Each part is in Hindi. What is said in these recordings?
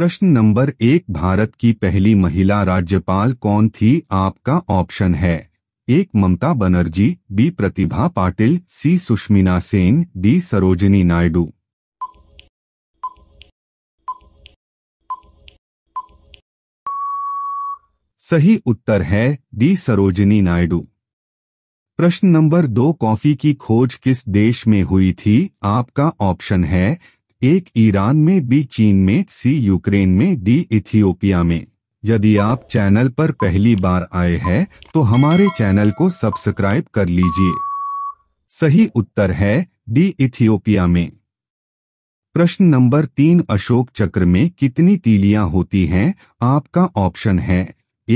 प्रश्न नंबर एक भारत की पहली महिला राज्यपाल कौन थी आपका ऑप्शन है एक Mamata Banerjee B Pratibha Patil C Sushmita Sen D Sarojini Naidu सही उत्तर है डी सरोजनी नायडू प्रश्न नंबर दो कॉफी की खोज किस देश में हुई थी आपका ऑप्शन है एक ईरान में बी चीन में सी यूक्रेन में डी इथियोपिया में यदि आप चैनल पर पहली बार आए हैं तो हमारे चैनल को सब्सक्राइब कर लीजिए सही उत्तर है डी इथियोपिया में प्रश्न नंबर तीन अशोक चक्र में कितनी तीलियां होती हैं आपका ऑप्शन है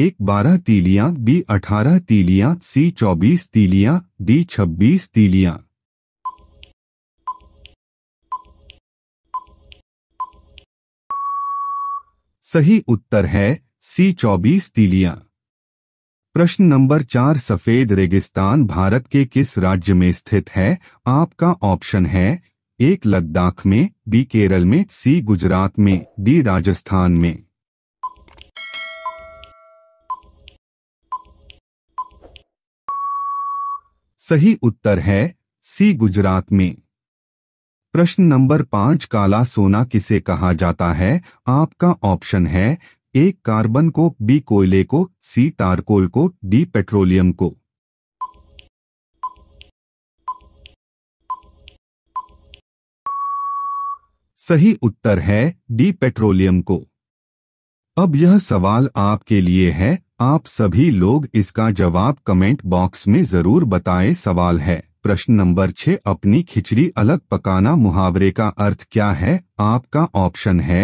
एक बारह तीलियां बी अठारह तीलियां सी चौबीस तीलियां डी छब्बीस तीलियां सही उत्तर है सी चौबीस तीलियां प्रश्न नंबर चार सफेद रेगिस्तान भारत के किस राज्य में स्थित है आपका ऑप्शन है एक लद्दाख में बी केरल में सी गुजरात में डी राजस्थान में सही उत्तर है सी गुजरात में प्रश्न नंबर पांच काला सोना किसे कहा जाता है आपका ऑप्शन है ए कार्बन को बी कोयले को सी तारकोल को डी पेट्रोलियम को सही उत्तर है डी पेट्रोलियम को अब यह सवाल आपके लिए है आप सभी लोग इसका जवाब कमेंट बॉक्स में जरूर बताएं सवाल है प्रश्न नंबर छह अपनी खिचड़ी अलग पकाना मुहावरे का अर्थ क्या है आपका ऑप्शन है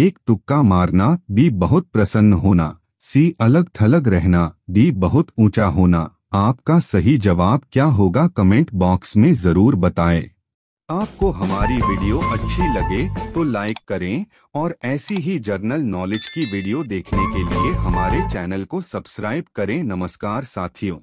एक तुक्का मारना बी बहुत प्रसन्न होना सी अलग थलग रहना डी बहुत ऊंचा होना आपका सही जवाब क्या होगा कमेंट बॉक्स में जरूर बताएं। आपको हमारी वीडियो अच्छी लगे तो लाइक करें और ऐसी ही जर्नल नॉलेज की वीडियो देखने के लिए हमारे चैनल को सब्सक्राइब करें नमस्कार साथियों